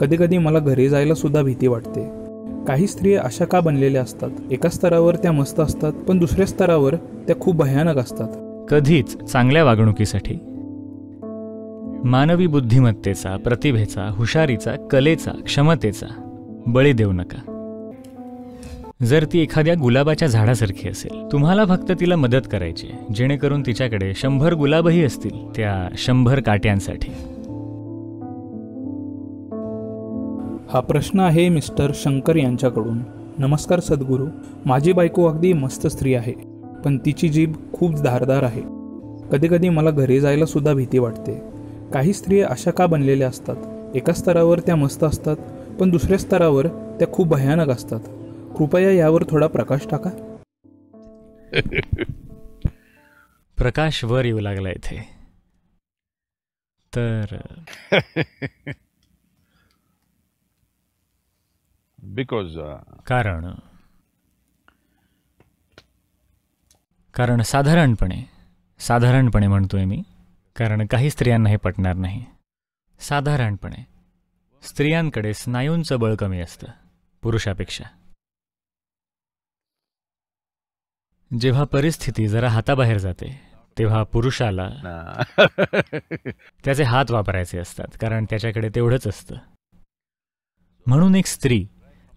कधीकधी मला घरी जायला सुद्धा भीती वाटते काही स्त्री अशा का बनलेल्या असतात एका स्तरावर त्या मस्त असतात पण दुसऱ्या स्तरावर त्या खूप भयानक असतात कधीच चांगल्या वागणुकीसाठी मानवी बुद्धिमत्तेचा प्रतिभेचा हुशारीचा कलेचा क्षमतेचा बळी देऊ नका जर ती एखाद्या गुलाबाच्या झाडासारखी असेल तुम्हाला फक्त तिला मदत करायची जेणेकरून तिच्याकडे शंभर गुलाबही असतील त्या शंभर काट्यांसाठी हा प्रश्न आहे मिस्टर शंकर यांच्याकडून नमस्कार सद्गुरू माझी बायको अगदी मस्त स्त्री आहे पण तिची जीभ खूप धारदार आहे कधीकधी मला घरी जायला सुद्धा भीती वाटते काही स्त्रिया अशा का बनलेल्या असतात एका स्तरावर त्या मस्त असतात पण दुसऱ्या स्तरावर त्या खूप भयानक असतात कृपया यावर थोडा प्रकाश टाका प्रकाश वर येऊ लागला इथे तर बिकॉज uh, कारण कारण साधारणपणे साधारणपणे म्हणतोय मी कारण काही स्त्रियांना हे पटणार नाही साधारणपणे स्त्रियांकडे स्नायूंचं बळ कमी असतं पुरुषापेक्षा जेव्हा परिस्थिती जरा हाताबाहेर जाते तेव्हा पुरुषाला त्याचे हात वापरायचे असतात कारण त्याच्याकडे तेवढंच असतं म्हणून एक स्त्री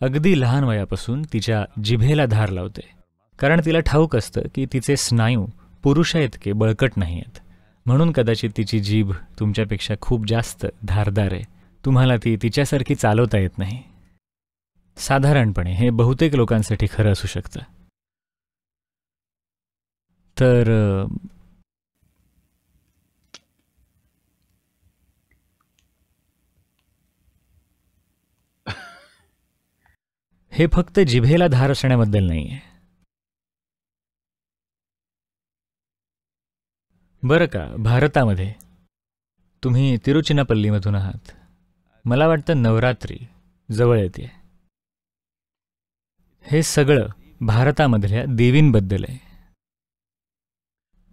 अगदी लहान वयापासून तिच्या जिभेला धार लावते कारण तिला ठाऊक असतं की तिचे स्नायू आहेत की बळकट नाही आहेत म्हणून कदाचित तिची जीभ तुमच्यापेक्षा खूप जास्त धारदार आहे तुम्हाला ती तिच्यासारखी चालवता येत नाही साधारणपणे हे बहुतेक लोकांसाठी खरं असू शकतं तर हे फक्त जिभेला धार असण्याबद्दल नाही आहे बरं का भारतामध्ये तुम्ही तिरुचिनापल्लीमधून आहात मला वाटतं नवरात्री जवळ येते हे सगळं भारतामधल्या देवींबद्दल आहे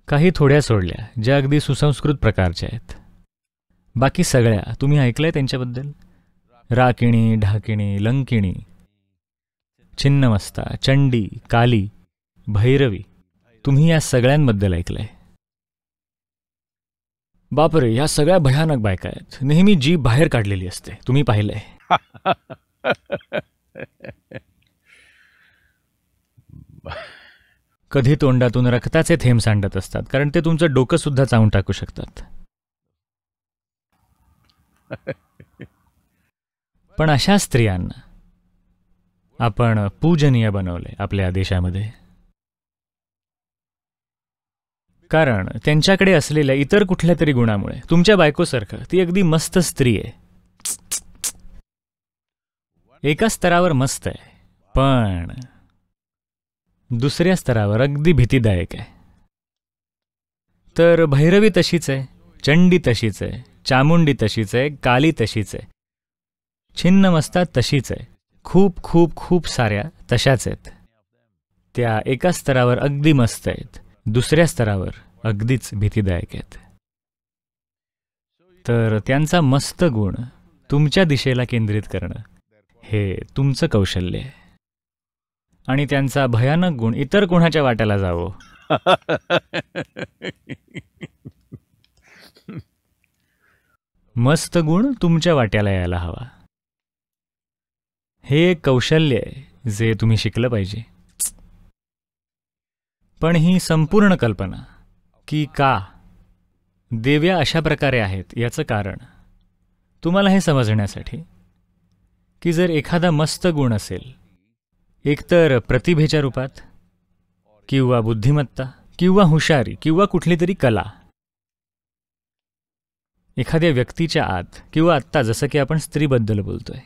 काही थोड्या सोडल्या ज्या अगदी सुसंस्कृत प्रकारच्या आहेत बाकी सगळ्या तुम्ही ऐकलंय त्यांच्याबद्दल राकिणी ढाकिणी लंकिणी छिन्नमस्ता चंडी काली भैरवी तुम्ही या सगळ्यांबद्दल ऐकलं आहे बापरे ह्या सगळ्या भयानक बायका आहेत नेहमी जी बाहेर काढलेली असते तुम्ही पाहिलंय कधी तोंडातून रक्ताचे थेंब सांडत असतात कारण ते तुमचं डोकं सुद्धा चावून टाकू शकतात पण अशा स्त्रियांना आपण पूजनीय बनवले आपल्या देशामध्ये कारण त्यांच्याकडे असलेल्या इतर कुठल्या तरी गुणामुळे तुमच्या बायकोसारखं ती अगदी मस्त स्त्री आहे एका स्तरावर मस्त आहे पण दुसऱ्या स्तरावर अगदी भीतीदायक आहे तर भैरवी तशीच आहे चंडी तशीच आहे चामुंडी तशीच आहे काली तशीच आहे छिन्नमस्ता तशीच आहे खूप खूप खूप साऱ्या तशाच आहेत त्या एका स्तरावर अगदी मस्त आहेत दुसऱ्या स्तरावर अगदीच भीतीदायक आहेत तर त्यांचा मस्त गुण तुमच्या दिशेला केंद्रित करणं हे तुमचं कौशल्य आहे आणि त्यांचा भयानक गुण इतर कोणाच्या वाट्याला जावो मस्त गुण तुमच्या वाट्याला यायला हवा हे एक कौशल्य आहे जे तुम्ही शिकलं पाहिजे पण ही संपूर्ण कल्पना की का देव्या अशा प्रकारे आहेत याचं कारण तुम्हाला हे समजण्यासाठी की जर एखादा मस्त गुण असेल एकतर प्रतिभेच्या रूपात किंवा बुद्धिमत्ता किंवा हुशारी किंवा कुठली तरी कला एखाद्या व्यक्तीच्या आत किंवा आत्ता जसं की आपण स्त्रीबद्दल बोलतोय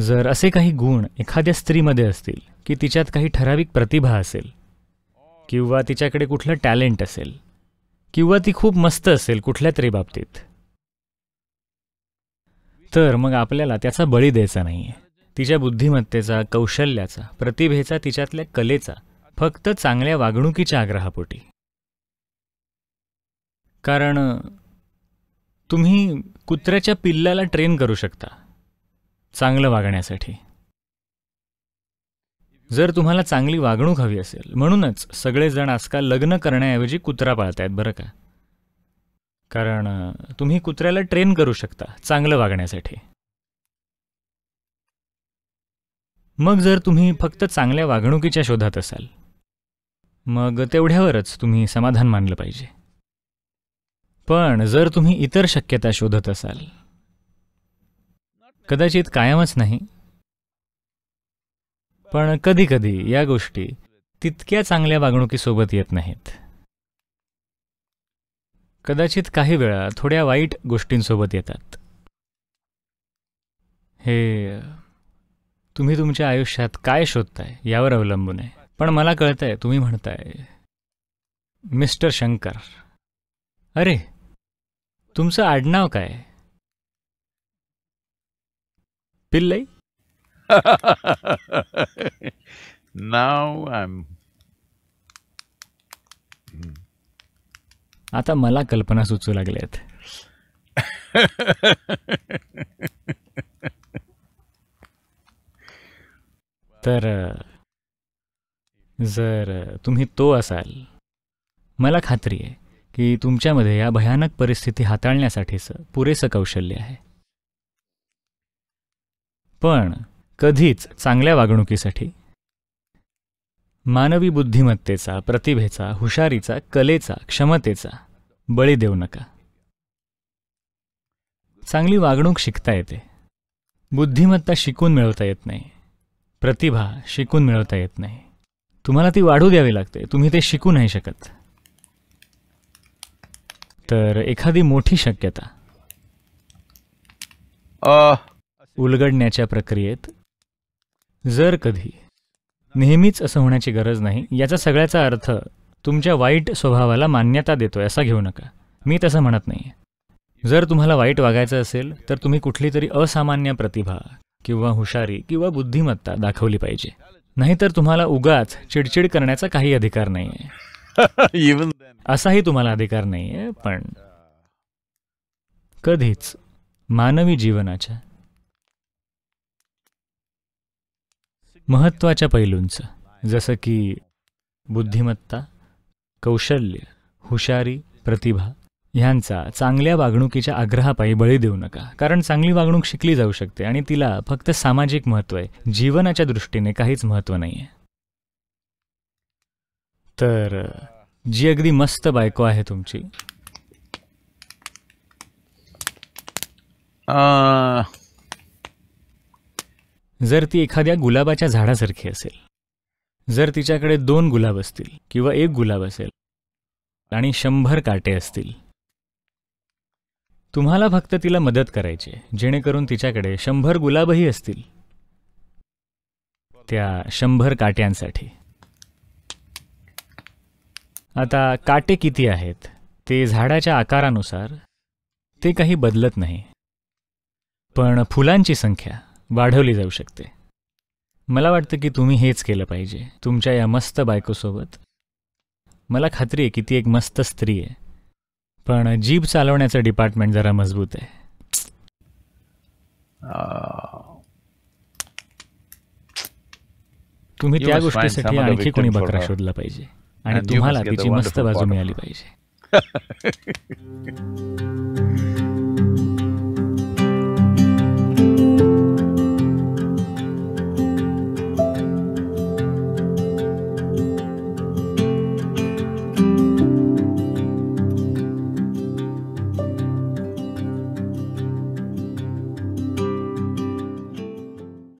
जर असे काही गुण एखाद्या स्त्रीमध्ये असतील की तिच्यात काही ठराविक प्रतिभा असेल किंवा तिच्याकडे कुठलं टॅलेंट असेल किंवा ती खूप मस्त असेल कुठल्या तरी बाबतीत तर मग आपल्याला त्याचा बळी द्यायचा नाही आहे तिच्या बुद्धिमत्तेचा कौशल्याचा प्रतिभेचा तिच्यातल्या कलेचा फक्त चांगल्या वागणुकीच्या आग्रहापोटी कारण तुम्ही कुत्र्याच्या पिल्लाला ट्रेन करू शकता चांगलं वागण्यासाठी जर तुम्हाला चांगली वागणूक हवी असेल म्हणूनच सगळेजण आजकाल लग्न करण्याऐवजी कुत्रा पाळतायत बरं का कारण तुम्ही कुत्र्याला ट्रेन करू शकता चांगलं वागण्यासाठी मग जर तुम्ही फक्त चांगल्या वागणुकीच्या शोधात असाल मग तेवढ्यावरच तुम्ही समाधान मानलं पाहिजे पण जर तुम्ही इतर शक्यता शोधत असाल कदाचित कायमच नाही पण कधीकधी या गोष्टी तितक्या चांगल्या वागणुकीसोबत येत नाहीत कदाचित काही वेळा थोड्या वाईट गोष्टींसोबत येतात हे तुम्ही तुमच्या आयुष्यात काय शोधताय यावर अवलंबून आहे पण मला कळतंय तुम्ही म्हणताय मिस्टर शंकर अरे तुमचं आडनाव काय Pillai? नाव आता मला कल्पना सुचू लागल्यात तर जर तुम्ही तो असाल मला खात्री आहे की तुमच्यामध्ये या भयानक परिस्थिती हाताळण्यासाठीचं पुरेसं कौशल्य आहे पण कधीच चांगल्या वागणुकीसाठी मानवी बुद्धिमत्तेचा प्रतिभेचा हुशारीचा कलेचा क्षमतेचा बळी देऊ नका चांगली वागणूक शिकता येते बुद्धिमत्ता शिकून मिळवता येत नाही प्रतिभा शिकून मिळवता येत नाही तुम्हाला ती वाढू द्यावी लागते तुम्ही ते शिकू नाही शकत तर एखादी मोठी शक्यता उलगडण्याच्या प्रक्रियेत जर कधी नेहमीच असं होण्याची गरज नाही याचा सगळ्याचा अर्थ तुमच्या वाईट स्वभावाला मान्यता देतोय असा घेऊ नका मी तसं म्हणत नाही जर तुम्हाला वाईट वागायचं असेल तर तुम्ही कुठली तरी असामान्य प्रतिभा किंवा हुशारी किंवा बुद्धिमत्ता दाखवली पाहिजे नाहीतर तुम्हाला उगाच चिडचिड करण्याचा काही अधिकार नाही आहे असाही तुम्हाला अधिकार नाही आहे पण कधीच मानवी जीवनाच्या महत्त्वाच्या पैलूंचं जसं की बुद्धिमत्ता कौशल्य हुशारी प्रतिभा ह्यांचा चांगल्या वागणुकीच्या आग्रहापायी बळी देऊ नका कारण चांगली वागणूक शिकली जाऊ शकते आणि तिला फक्त सामाजिक महत्त्व आहे जीवनाच्या दृष्टीने काहीच महत्त्व नाही आहे तर जी अगदी मस्त बायको आहे तुमची जर ती एखाद्या गुलाबाच्या झाडासारखी असेल जर तिच्याकडे दोन गुलाब असतील किंवा एक गुलाब असेल आणि शंभर काटे असतील तुम्हाला फक्त तिला मदत करायची जेणेकरून तिच्याकडे शंभर गुलाबही असतील त्या शंभर काट्यांसाठी आता काटे किती आहेत ते झाडाच्या आकारानुसार ते काही बदलत नाही पण फुलांची संख्या वाढवली जाऊ शकते मला वाटतं की तुम्ही हेच केलं पाहिजे तुमच्या या मस्त बायकोसोबत मला खात्री आहे की ती एक मस्त स्त्री आहे पण जीभ चालवण्याचं डिपार्टमेंट जरा मजबूत आहे तुम्ही त्या गोष्टीसाठी आणखी कोणी बकरा uh, शोधला पाहिजे आणि तुम्हाला तिची मस्त बाजू मिळाली पाहिजे